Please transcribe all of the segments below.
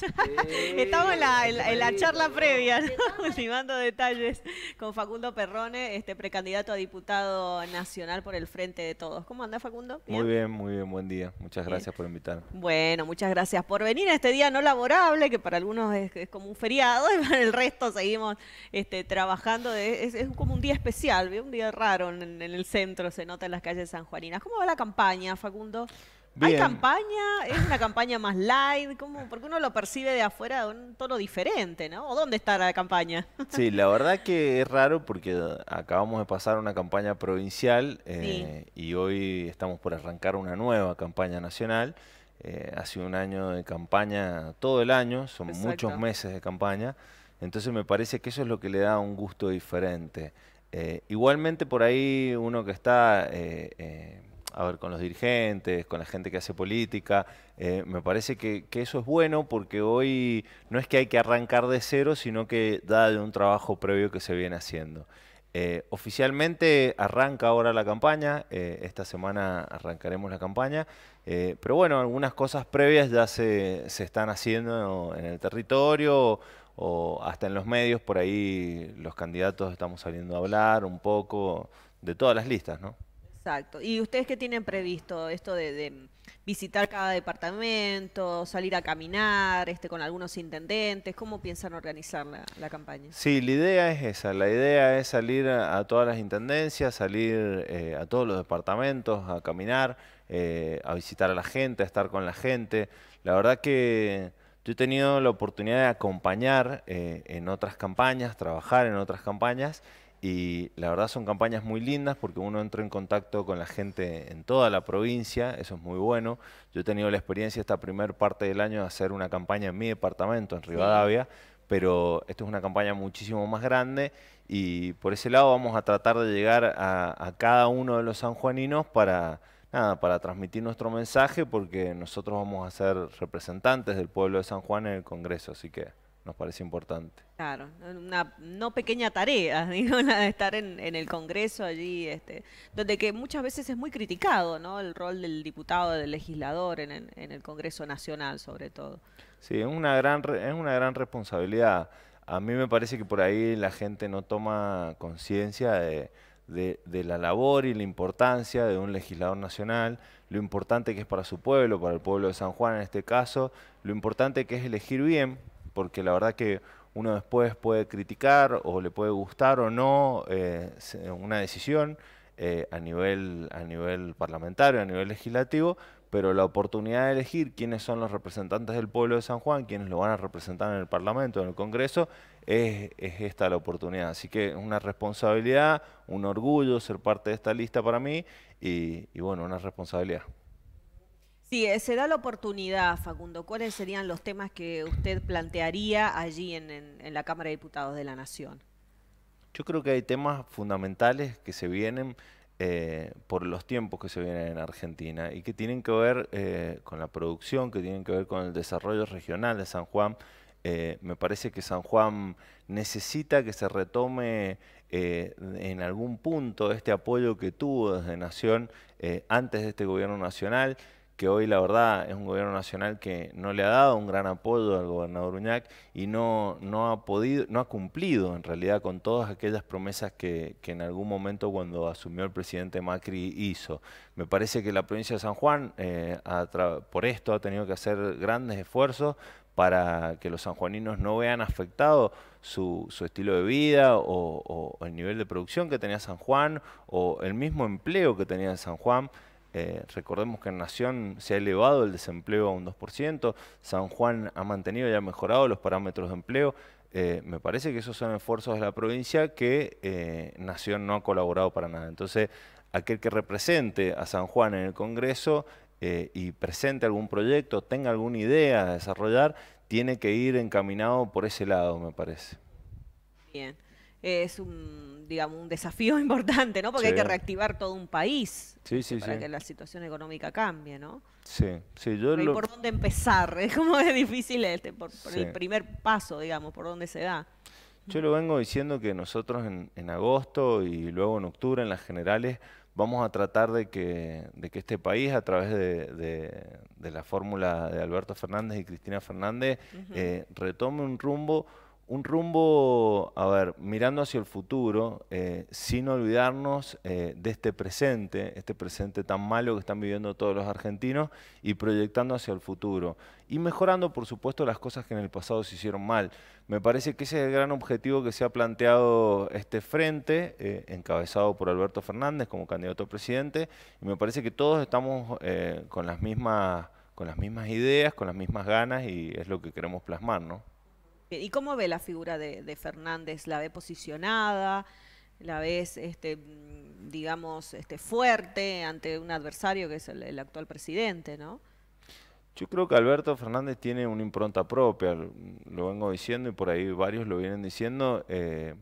Estamos en la, charla previa, ¿no? detalles con Facundo Perrone, este precandidato a diputado nacional por el Frente de Todos. ¿Cómo anda Facundo? Muy bien, muy bien, buen día. Muchas gracias por invitarme. Bueno, muchas gracias por venir a este día no laborable, que para algunos es, como un feriado y para el resto seguimos este, trabajando. es, como un día especial, un día raro en, el centro, se nota en las calles sanjuaninas. ¿Cómo va la campaña, Facundo? ¿Hay campaña? ¿Es una campaña más light? ¿Cómo? Porque uno lo percibe de afuera de un tono diferente, ¿no? ¿O dónde está la campaña? Sí, la verdad que es raro porque acabamos de pasar una campaña provincial eh, y hoy estamos por arrancar una nueva campaña nacional. Eh, hace un año de campaña todo el año, son muchos meses de campaña. Entonces me parece que eso es lo que le da un gusto diferente. Eh, igualmente por ahí uno que está a ver, con los dirigentes, con la gente que hace política. Eh, me parece que, eso es bueno porque hoy no es que hay que arrancar de cero, sino que da de un trabajo previo que se viene haciendo. Eh, oficialmente arranca ahora la campaña, eh, esta semana arrancaremos la campaña, pero bueno, algunas cosas previas ya se, se están haciendo en el territorio o hasta en los medios, por ahí los candidatos estamos saliendo a hablar un poco de todas las listas, ¿no? Exacto. ¿Y ustedes qué tienen previsto? Esto de, visitar cada departamento, salir a caminar este, con algunos intendentes, ¿cómo piensan organizar la, campaña? Sí, la idea es esa. La idea es salir a, todas las intendencias, salir eh, a todos los departamentos, a caminar, eh, a visitar a la gente, a estar con la gente. La verdad que yo he tenido la oportunidad de acompañar eh, en otras campañas, trabajar en otras campañas y la verdad son campañas muy lindas porque uno entra en contacto con la gente en toda la provincia, eso es muy bueno. Yo he tenido la experiencia esta primera parte del año de hacer una campaña en mi departamento, en Rivadavia, pero esto es una campaña muchísimo más grande y por ese lado vamos a tratar de llegar a, a cada uno de los sanjuaninos para nada, para transmitir nuestro mensaje porque nosotros vamos a ser representantes del pueblo de San Juan en el Congreso, así que nos parece importante. Claro, una no pequeña tarea, digo, la de estar en, el Congreso allí, este, donde que muchas veces es muy criticado, ¿no? El rol del diputado, del legislador en el, Congreso Nacional, sobre todo. Sí, es una gran es una gran responsabilidad. A mí me parece que por ahí la gente no toma conciencia de, la labor y la importancia de un legislador nacional, lo importante que es para su pueblo, para el pueblo de San Juan en este caso, lo importante que es elegir bien, porque la verdad que uno después puede criticar o le puede gustar o no eh, una decisión eh, a, nivel, a nivel parlamentario, a nivel legislativo, pero la oportunidad de elegir quiénes son los representantes del pueblo de San Juan, quiénes lo van a representar en el Parlamento, en el Congreso, es, esta la oportunidad. Así que es una responsabilidad, un orgullo ser parte de esta lista para mí y bueno, una responsabilidad sí, eh, se da la oportunidad, Facundo, ¿cuáles serían los temas que usted plantearía allí en, la Cámara de Diputados de la Nación? Yo creo que hay temas fundamentales que se vienen eh, por los tiempos que se vienen en Argentina y que tienen que ver eh, con la producción, que tienen que ver con el desarrollo regional de San Juan. me parece que San Juan necesita que se retome en algún punto este apoyo que tuvo desde Nación antes de este gobierno nacional que hoy la verdad es un gobierno nacional que no le ha dado un gran apoyo al gobernador Uñac y no, no ha podido, no ha cumplido en realidad con todas aquellas promesas que, en algún momento cuando asumió el presidente Macri hizo. Me parece que la provincia de San Juan eh, por esto ha tenido que hacer grandes esfuerzos para que los sanjuaninos no vean afectado su, estilo de vida o el nivel de producción que tenía San Juan o el mismo empleo que tenía San Juan. Eh, recordemos que en Nación se ha elevado el desempleo a un 2%, San Juan ha mantenido y ha mejorado los parámetros de empleo. Eh, me parece que esos son esfuerzos de la provincia que eh, Nación no ha colaborado para nada. Entonces, aquel que represente a San Juan en el Congreso y presente algún proyecto, tenga alguna idea a desarrollar, tiene que ir encaminado por ese lado, me parece. Bien es un, digamos, un desafío importante, ¿no? Porque hay que reactivar todo un país para que la situación económica cambie, ¿no? Sí, sí, yo ¿Por dónde empezar? Es como es difícil este, por, el primer paso, digamos, por dónde se da. Yo lo vengo diciendo que nosotros en, agosto y luego en octubre, en las generales, vamos a tratar de que, de que este país, a través de, de, la fórmula de Alberto Fernández y Cristina Fernández, eh, retome un rumbo un rumbo, a ver, mirando hacia el futuro, eh, sin olvidarnos eh, de este presente, este presente tan malo que están viviendo todos los argentinos, y proyectando hacia el futuro. Y mejorando, por supuesto, las cosas que en el pasado se hicieron mal. Me parece que ese es el gran objetivo que se ha planteado este frente, eh, encabezado por Alberto Fernández como candidato a presidente, y me parece que todos estamos con las mismas con las mismas ideas, con las mismas ganas y es lo que queremos plasmar, ¿no? ¿Y cómo ve la figura de, Fernández? ¿La ve posicionada? ¿La ves, este, digamos, este, fuerte ante un adversario que es el, actual presidente, no? Yo creo que Alberto Fernández tiene una impronta propia, lo vengo diciendo y por ahí varios lo vienen diciendo. Eh,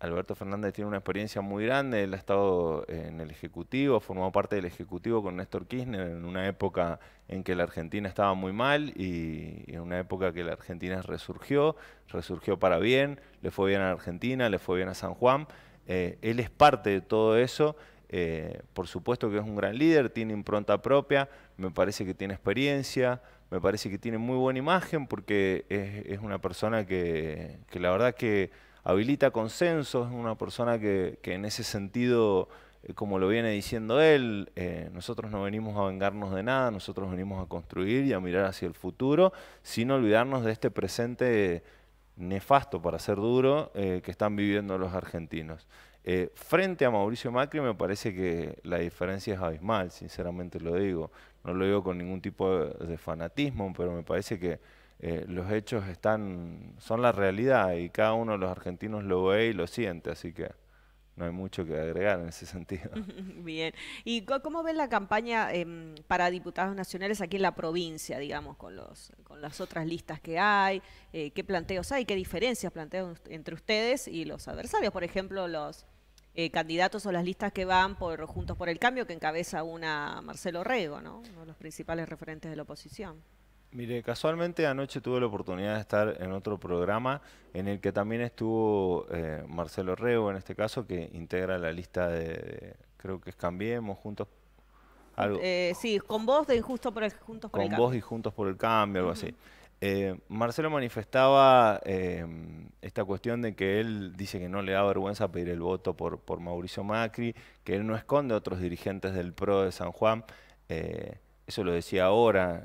Alberto Fernández tiene una experiencia muy grande, él ha estado en el Ejecutivo, formó parte del Ejecutivo con Néstor Kirchner en una época en que la Argentina estaba muy mal y, en una época que la Argentina resurgió, resurgió para bien, le fue bien a la Argentina, le fue bien a San Juan. Eh, él es parte de todo eso, eh, por supuesto que es un gran líder, tiene impronta propia, me parece que tiene experiencia, me parece que tiene muy buena imagen porque es, una persona que, que la verdad que habilita consensos, es una persona que, en ese sentido, eh, como lo viene diciendo él, eh, nosotros no venimos a vengarnos de nada, nosotros venimos a construir y a mirar hacia el futuro, sin olvidarnos de este presente nefasto, para ser duro, eh, que están viviendo los argentinos. frente a Mauricio Macri me parece que la diferencia es abismal, sinceramente lo digo. No lo digo con ningún tipo de fanatismo, pero me parece que eh, los hechos están, son la realidad y cada uno de los argentinos lo ve y lo siente, así que no hay mucho que agregar en ese sentido. Bien. ¿Y cómo ven la campaña em, para diputados nacionales aquí en la provincia, digamos, con, los, con las otras listas que hay? Eh, ¿Qué planteos hay? ¿Qué diferencias plantean entre ustedes y los adversarios? Por ejemplo, los eh, candidatos o las listas que van por Juntos por el Cambio, que encabeza una Marcelo Rego, ¿no? Uno de los principales referentes de la oposición. Mire, casualmente anoche tuve la oportunidad de estar en otro programa en el que también estuvo eh, Marcelo Reo, en este caso, que integra la lista de, creo que es Cambiemos, Juntos eh, sí, con vos de injusto por el, Juntos por el Cambio. Con vos y Juntos por el Cambio, algo así. Eh, Marcelo manifestaba esta cuestión de que él dice que no le da vergüenza pedir el voto por, por Mauricio Macri, que él no esconde a otros dirigentes del PRO de San Juan. eso lo decía ahora.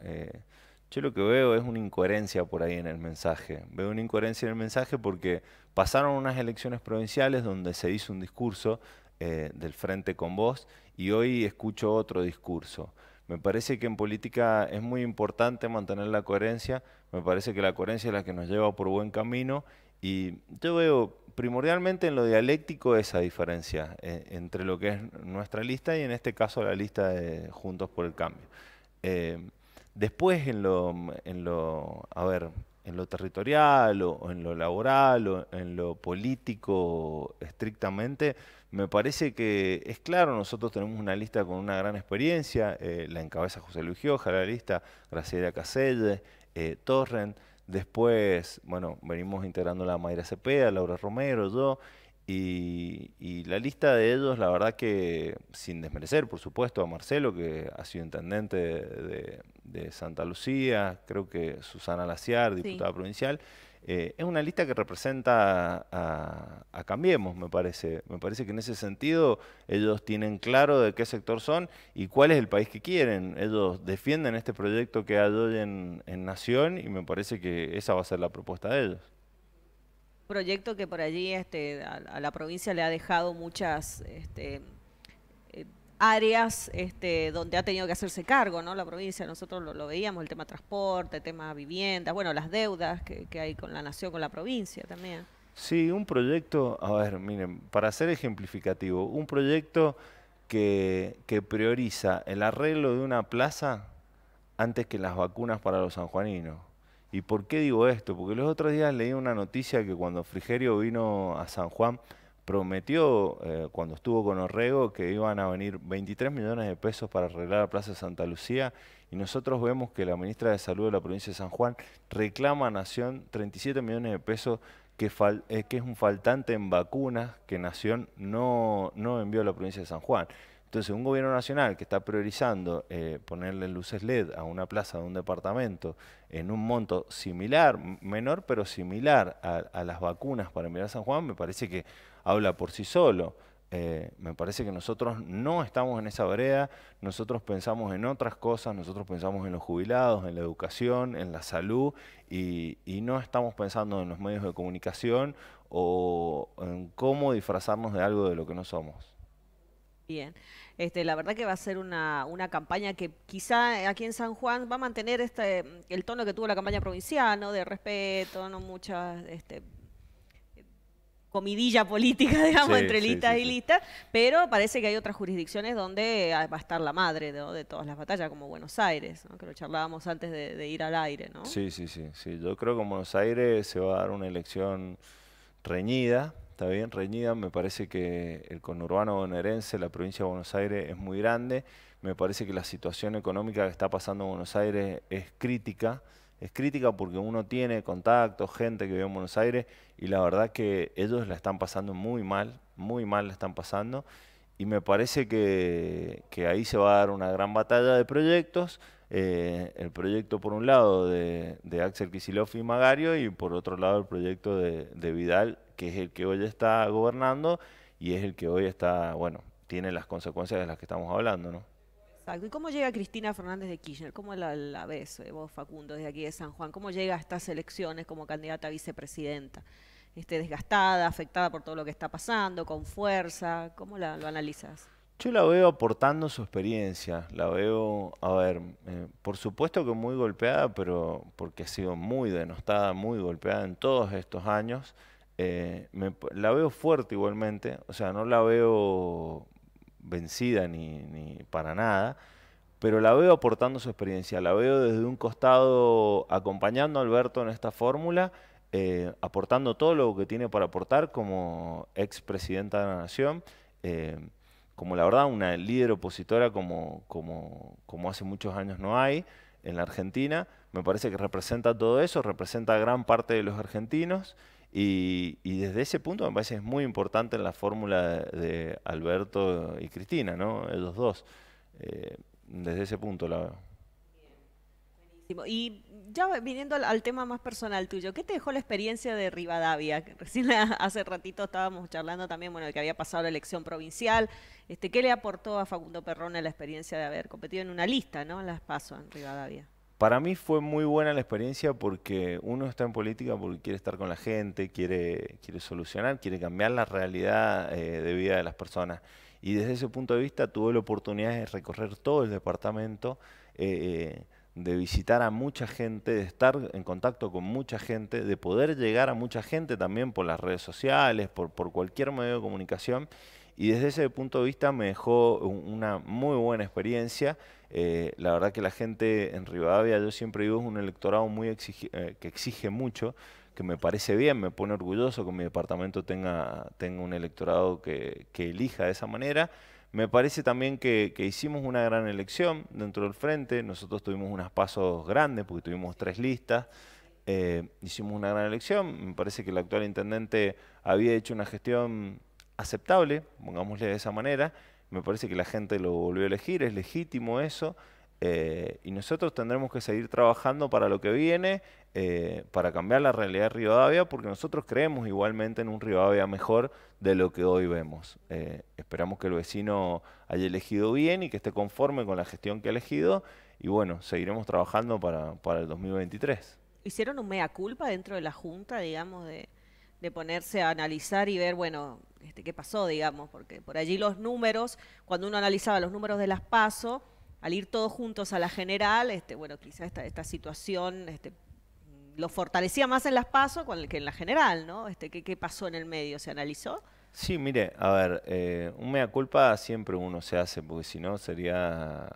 Yo lo que veo es una incoherencia por ahí en el mensaje. Veo una incoherencia en el mensaje porque pasaron unas elecciones provinciales donde se hizo un discurso eh, del frente con vos y hoy escucho otro discurso. Me parece que en política es muy importante mantener la coherencia, me parece que la coherencia es la que nos lleva por buen camino y yo veo primordialmente en lo dialéctico esa diferencia eh, entre lo que es nuestra lista y en este caso la lista de Juntos por el Cambio. Eh, Después en lo, en lo, a ver, en lo territorial o, en lo laboral o en lo político estrictamente, me parece que es claro, nosotros tenemos una lista con una gran experiencia, eh, la encabeza José Luis Gioja, la lista Graciela Caselle, eh, Torrent, después, bueno, venimos integrando la Mayra Cepeda, Laura Romero, yo, y, la lista de ellos, la verdad que, sin desmerecer, por supuesto, a Marcelo, que ha sido intendente de, Santa Lucía, creo que Susana Laciar, diputada provincial, eh, es una lista que representa a, Cambiemos, me parece. Me parece que en ese sentido ellos tienen claro de qué sector son y cuál es el país que quieren. Ellos defienden este proyecto que hay hoy en Nación y me parece que esa va a ser la propuesta de ellos proyecto que por allí este, a, la provincia le ha dejado muchas este, eh, áreas este, donde ha tenido que hacerse cargo, ¿no? La provincia, nosotros lo, veíamos, el tema transporte, el tema vivienda, bueno, las deudas que, hay con la nación, con la provincia también. Sí, un proyecto, a ver, miren, para ser ejemplificativo, un proyecto que prioriza el arreglo de una plaza antes que las vacunas para los sanjuaninos. ¿Y por qué digo esto? Porque los otros días leí una noticia que cuando Frigerio vino a San Juan, prometió, eh, cuando estuvo con Orrego, que iban a venir 23 millones de pesos para arreglar la Plaza de Santa Lucía, y nosotros vemos que la ministra de Salud de la provincia de San Juan reclama a Nación 37 millones de pesos, que, eh, que es un faltante en vacunas que Nación no, no envió a la provincia de San Juan. Entonces, un gobierno nacional que está priorizando eh, ponerle luces LED a una plaza de un departamento en un monto similar, menor, pero similar a, las vacunas para enviar a San Juan, me parece que habla por sí solo. Eh, me parece que nosotros no estamos en esa vereda, nosotros pensamos en otras cosas, nosotros pensamos en los jubilados, en la educación, en la salud y no estamos pensando en los medios de comunicación o en cómo disfrazarnos de algo de lo que no somos. Bien, este, la verdad que va a ser una, una campaña que quizá aquí en San Juan va a mantener este el tono que tuvo la campaña provincial, ¿no? De respeto, no muchas este, comidilla política, digamos, entre listas y listas, pero parece que hay otras jurisdicciones donde ah, va a estar la madre de todas las batallas, como Buenos Aires, ¿no? que lo charlábamos antes de, ir al aire, ¿no? Sí, sí, sí, sí. Yo creo que en Buenos Aires se va a dar una elección reñida, está bien reñida. Me parece que el conurbano bonaerense, la provincia de Buenos Aires, es muy grande. Me parece que la situación económica que está pasando en Buenos Aires es crítica. Es crítica porque uno tiene contactos, gente que vive en Buenos Aires y la verdad que ellos la están pasando muy mal, muy mal la están pasando y me parece que, ahí se va a dar una gran batalla de proyectos. Eh, el proyecto, por un lado, de, Axel Kicillof y Magario, y por otro lado, el proyecto de, Vidal, que es el que hoy está gobernando y es el que hoy está, bueno, tiene las consecuencias de las que estamos hablando, ¿no? Exacto. ¿Y cómo llega Cristina Fernández de Kirchner? ¿Cómo la, la ves, eh, vos, Facundo, desde aquí de San Juan? ¿Cómo llega a estas elecciones como candidata a vicepresidenta? desgastada, afectada por todo lo que está pasando, con fuerza? ¿Cómo la, lo analizas? Yo la veo aportando su experiencia, la veo, a ver, eh, por supuesto que muy golpeada, pero porque ha sido muy denostada, muy golpeada en todos estos años, eh, me, la veo fuerte igualmente, o sea, no la veo vencida ni, ni para nada, pero la veo aportando su experiencia, la veo desde un costado acompañando a Alberto en esta fórmula eh, aportando todo lo que tiene para aportar como ex presidenta de la Nación, eh, como la verdad una líder opositora como, como, hace muchos años no hay en la Argentina, me parece que representa todo eso, representa gran parte de los argentinos y, desde ese punto me parece que es muy importante en la fórmula de, Alberto y Cristina, ¿no? Los dos. Eh, desde ese punto la veo. Y ya viniendo al, tema más personal tuyo, ¿qué te dejó la experiencia de Rivadavia? Recién hace ratito estábamos charlando también, bueno, de que había pasado la elección provincial. Este, ¿Qué le aportó a Facundo Perrone la experiencia de haber competido en una lista, ¿no? En las PASO en Rivadavia. Para mí fue muy buena la experiencia porque uno está en política porque quiere estar con la gente, quiere, quiere solucionar, quiere cambiar la realidad eh, de vida de las personas. Y desde ese punto de vista tuve la oportunidad de recorrer todo el departamento. Eh, eh de visitar a mucha gente, de estar en contacto con mucha gente, de poder llegar a mucha gente también por las redes sociales, por, cualquier medio de comunicación. Y desde ese punto de vista me dejó una muy buena experiencia. Eh, la verdad que la gente en Rivadavia, yo siempre digo, es un electorado muy eh, que exige mucho, que me parece bien, me pone orgulloso que mi departamento tenga, tenga un electorado que, que elija de esa manera. Me parece también que, hicimos una gran elección dentro del frente. Nosotros tuvimos unos pasos grandes porque tuvimos tres listas. Eh, hicimos una gran elección. Me parece que el actual intendente había hecho una gestión aceptable, pongámosle de esa manera. Me parece que la gente lo volvió a elegir, es legítimo eso. Eh, y nosotros tendremos que seguir trabajando para lo que viene, eh, para cambiar la realidad de Rivadavia, porque nosotros creemos igualmente en un Rivadavia mejor de lo que hoy vemos. Eh, esperamos que el vecino haya elegido bien y que esté conforme con la gestión que ha elegido, y bueno, seguiremos trabajando para, para el 2023. ¿Hicieron un mea culpa dentro de la Junta, digamos, de, de ponerse a analizar y ver, bueno, este, qué pasó, digamos, porque por allí los números, cuando uno analizaba los números de las PASO, al ir todos juntos a la general, este, bueno, quizá esta, esta situación este, lo fortalecía más en las PASO que en la general, ¿no? Este, ¿qué, pasó en el medio? ¿Se analizó? Sí, mire, a ver, eh, un mea culpa siempre uno se hace, porque si no sería,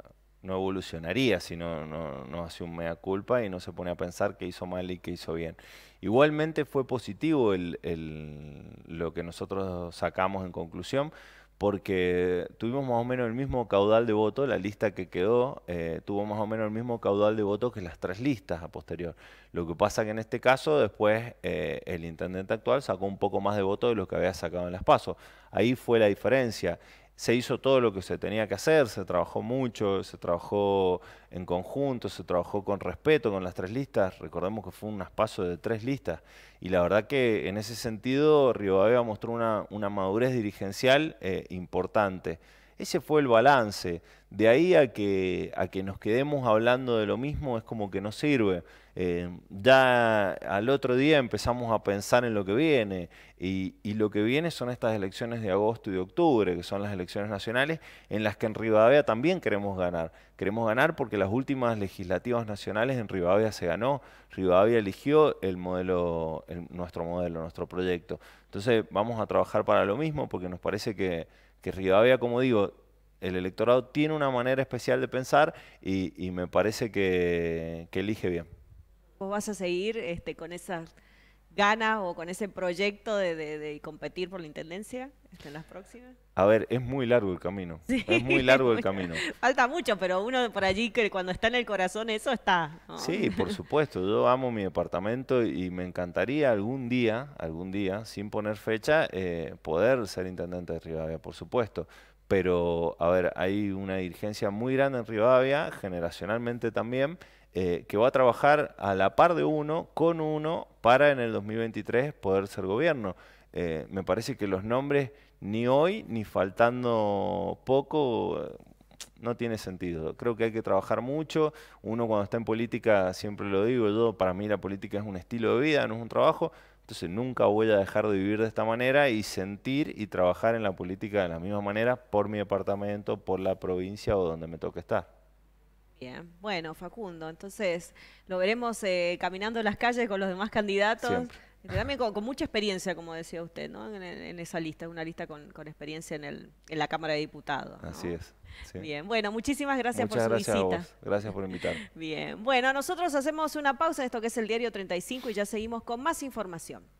no evolucionaría si no, no, hace un mea culpa y no se pone a pensar qué hizo mal y qué hizo bien. Igualmente fue positivo lo que nosotros sacamos en conclusión, porque tuvimos más o menos el mismo caudal de voto, la lista que quedó eh, tuvo más o menos el mismo caudal de voto que las tres listas a posterior. Lo que pasa que en este caso después eh, el intendente actual sacó un poco más de voto de lo que había sacado en las pasos. Ahí fue la diferencia se hizo todo lo que se tenía que hacer, se trabajó mucho, se trabajó en conjunto, se trabajó con respeto con las tres listas. Recordemos que fue un espacio de tres listas. Y la verdad que en ese sentido Rivadavia mostró una, una madurez dirigencial eh, importante. Ese fue el balance. De ahí a que, a que nos quedemos hablando de lo mismo es como que no sirve. Eh, ya al otro día empezamos a pensar en lo que viene y, lo que viene son estas elecciones de agosto y de octubre, que son las elecciones nacionales, en las que en Rivadavia también queremos ganar. Queremos ganar porque las últimas legislativas nacionales en Rivadavia se ganó, Rivadavia eligió el modelo, nuestro modelo, nuestro proyecto. Entonces vamos a trabajar para lo mismo porque nos parece que que Rivadavia, como digo, el electorado tiene una manera especial de pensar y, me parece que, elige bien. ¿Vos vas a seguir este, con esas ganas o con ese proyecto de competir por la Intendencia? Este, las próximas. A ver, es muy largo el camino. Es muy largo el camino. Falta mucho, pero uno por allí que cuando está en el corazón eso está. Sí, por supuesto. Yo amo mi departamento y me encantaría algún día, algún día, sin poner fecha, eh, poder ser intendente de Rivadavia, por supuesto. Pero, a ver, hay una dirigencia muy grande en Rivadavia, generacionalmente también, eh, que va a trabajar a la par de uno, con uno, para en el 2023 poder ser gobierno. Eh, me parece que los nombres, ni hoy, ni faltando poco, eh, no tiene sentido. Creo que hay que trabajar mucho. Uno cuando está en política, siempre lo digo yo, para mí la política es un estilo de vida, no es un trabajo. Entonces nunca voy a dejar de vivir de esta manera y sentir y trabajar en la política de la misma manera por mi departamento, por la provincia o donde me toque estar. Bien, bueno, Facundo, entonces lo veremos eh, caminando caminando las calles con los demás candidatos. Este, también con, mucha experiencia, como decía usted, ¿no? En, esa lista, una lista con, experiencia en, el, la Cámara de Diputados. Así es. Bien, bueno, muchísimas gracias por su visita. A vos. Gracias por invitarme. Bien, bueno, nosotros hacemos una pausa en esto que es el diario 35 y ya seguimos con más información.